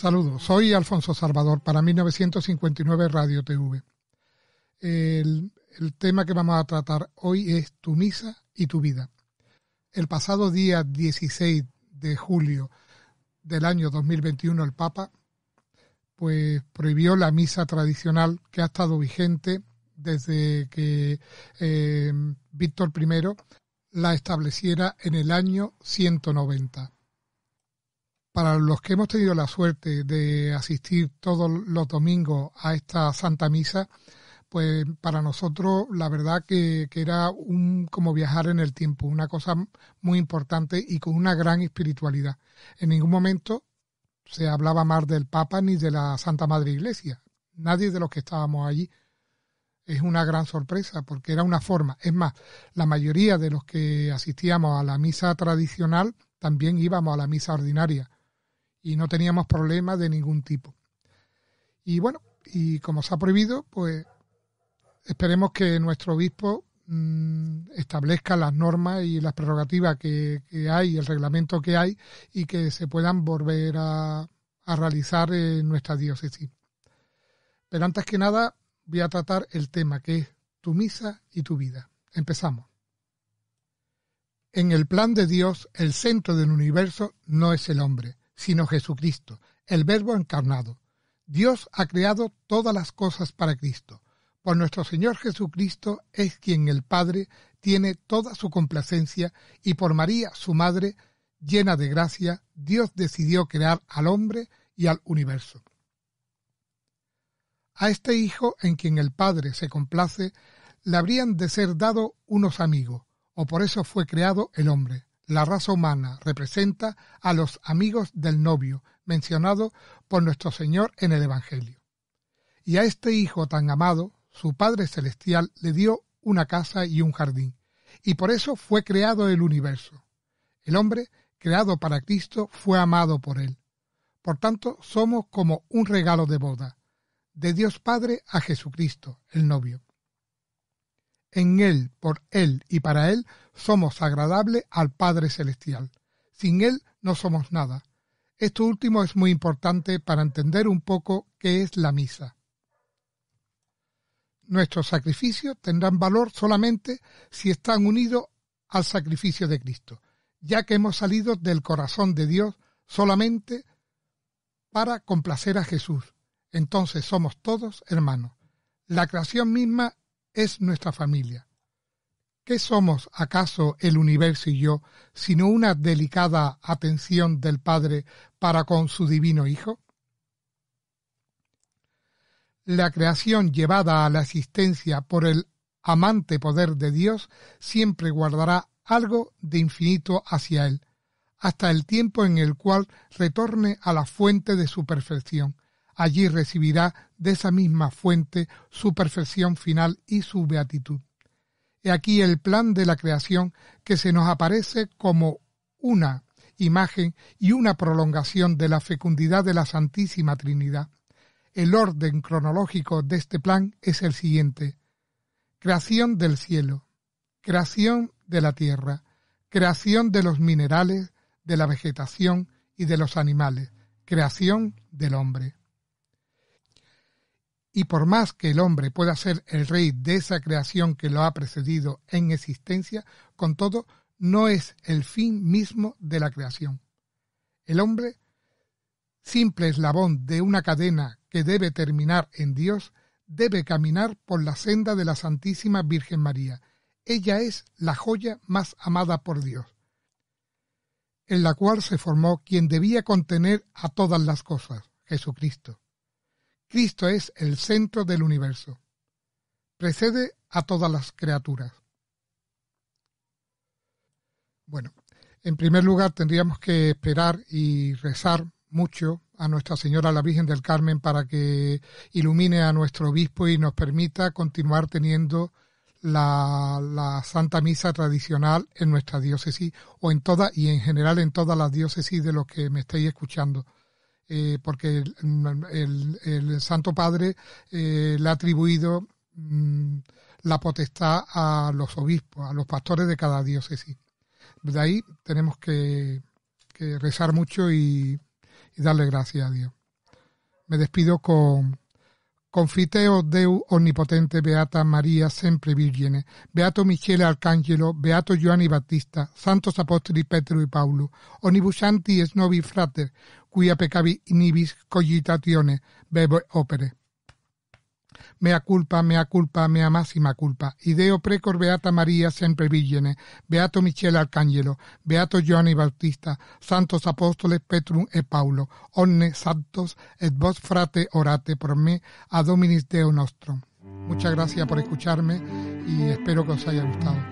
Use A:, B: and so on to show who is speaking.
A: Saludos, soy Alfonso Salvador para 1959 Radio TV. El, tema que vamos a tratar hoy es Tu misa y tu vida. El pasado día 16 de julio del año 2021 el Papa pues prohibió la misa tradicional que ha estado vigente desde que eh, Víctor I la estableciera en el año 190 para los que hemos tenido la suerte de asistir todos los domingos a esta Santa Misa, pues para nosotros la verdad que, era un como viajar en el tiempo, una cosa muy importante y con una gran espiritualidad. En ningún momento se hablaba más del Papa ni de la Santa Madre Iglesia, nadie de los que estábamos allí. Es una gran sorpresa porque era una forma. Es más, la mayoría de los que asistíamos a la misa tradicional también íbamos a la misa ordinaria y no teníamos problemas de ningún tipo. Y bueno, y como se ha prohibido, pues esperemos que nuestro obispo mm, establezca las normas y las prerrogativas que, hay, el reglamento que hay, y que se puedan volver a, a realizar en nuestra diócesis. Pero antes que nada, voy a tratar el tema que es tu misa y tu vida. Empezamos. En el plan de Dios, el centro del universo no es el hombre, sino Jesucristo, el Verbo encarnado. Dios ha creado todas las cosas para Cristo. Por nuestro Señor Jesucristo es quien el Padre tiene toda su complacencia y por María, su Madre, llena de gracia, Dios decidió crear al hombre y al universo. A este Hijo en quien el Padre se complace, le habrían de ser dado unos amigos, o por eso fue creado el hombre la raza humana representa a los amigos del novio mencionado por nuestro Señor en el Evangelio. Y a este hijo tan amado, su Padre Celestial le dio una casa y un jardín, y por eso fue creado el universo. El hombre, creado para Cristo, fue amado por él. Por tanto, somos como un regalo de boda, de Dios Padre a Jesucristo, el novio. En Él, por Él y para Él somos agradables al Padre Celestial. Sin Él no somos nada. Esto último es muy importante para entender un poco qué es la misa. Nuestros sacrificios tendrán valor solamente si están unidos al sacrificio de Cristo, ya que hemos salido del corazón de Dios solamente para complacer a Jesús. Entonces somos todos hermanos. La creación misma es nuestra familia. ¿Qué somos acaso el universo y yo, sino una delicada atención del Padre para con su divino Hijo? La creación llevada a la existencia por el amante poder de Dios siempre guardará algo de infinito hacia Él, hasta el tiempo en el cual retorne a la fuente de su perfección allí recibirá de esa misma fuente su perfección final y su beatitud. He aquí el plan de la creación que se nos aparece como una imagen y una prolongación de la fecundidad de la Santísima Trinidad. El orden cronológico de este plan es el siguiente. Creación del cielo, creación de la tierra, creación de los minerales, de la vegetación y de los animales, creación del hombre. Y por más que el hombre pueda ser el rey de esa creación que lo ha precedido en existencia, con todo, no es el fin mismo de la creación. El hombre, simple eslabón de una cadena que debe terminar en Dios, debe caminar por la senda de la Santísima Virgen María. Ella es la joya más amada por Dios, en la cual se formó quien debía contener a todas las cosas, Jesucristo. Cristo es el centro del universo. Precede a todas las criaturas. Bueno, en primer lugar tendríamos que esperar y rezar mucho a Nuestra Señora la Virgen del Carmen para que ilumine a nuestro obispo y nos permita continuar teniendo la, Santa Misa tradicional en nuestra diócesis o en toda y en general en todas las diócesis de los que me estáis escuchando. Eh, porque el, Santo Padre eh, le ha atribuido mm, la potestad a los obispos, a los pastores de cada diócesis. De ahí tenemos que, rezar mucho y darle gracias a Dios. Me despido con, Confiteo Deu Onnipotente, Beata Maria, sempre Virgine, Beato Michele Arcangelo, Beato Giovanni Battista, Santos Apostoli Petro e Paolo, Onibusanti e Snovi Frater, quia peccavi inibis cogitatione, bebo opere. mea culpa, mea culpa, mea máxima culpa. Ideo precor Beata María siempre Virgine, Beato Michele Arcangelo, Beato Giovanni Bautista, Santos Apóstoles Petrum e Paulo, Onne Santos et vos frate orate por me a Dominis Deo Nostrum. Muchas gracias por escucharme y espero que os haya gustado.